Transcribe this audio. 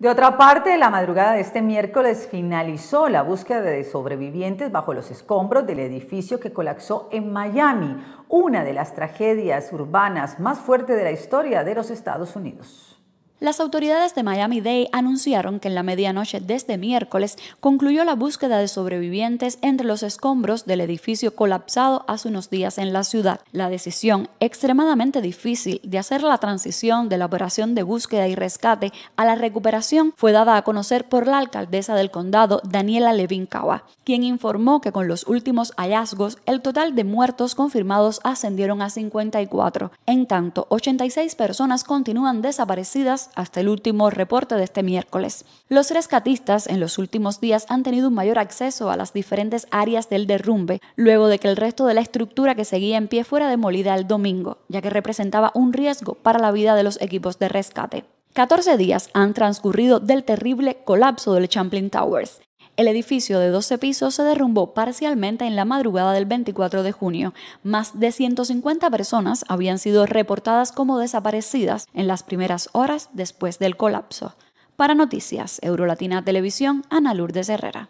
De otra parte, la madrugada de este miércoles finalizó la búsqueda de sobrevivientes bajo los escombros del edificio que colapsó en Miami, una de las tragedias urbanas más fuertes de la historia de los Estados Unidos. Las autoridades de Miami-Dade anunciaron que en la medianoche desde este miércoles concluyó la búsqueda de sobrevivientes entre los escombros del edificio colapsado hace unos días en la ciudad. La decisión extremadamente difícil de hacer la transición de la operación de búsqueda y rescate a la recuperación fue dada a conocer por la alcaldesa del condado, Daniela Levín Cava, quien informó que con los últimos hallazgos el total de muertos confirmados ascendieron a 54. En tanto, 86 personas continúan desaparecidas hasta el último reporte de este miércoles. Los rescatistas en los últimos días han tenido un mayor acceso a las diferentes áreas del derrumbe, luego de que el resto de la estructura que seguía en pie fuera demolida el domingo, ya que representaba un riesgo para la vida de los equipos de rescate. 14 días han transcurrido del terrible colapso del Champlain Towers el edificio de 12 pisos se derrumbó parcialmente en la madrugada del 24 de junio. Más de 150 personas habían sido reportadas como desaparecidas en las primeras horas después del colapso. Para Noticias, Eurolatina Televisión, Ana Lourdes Herrera.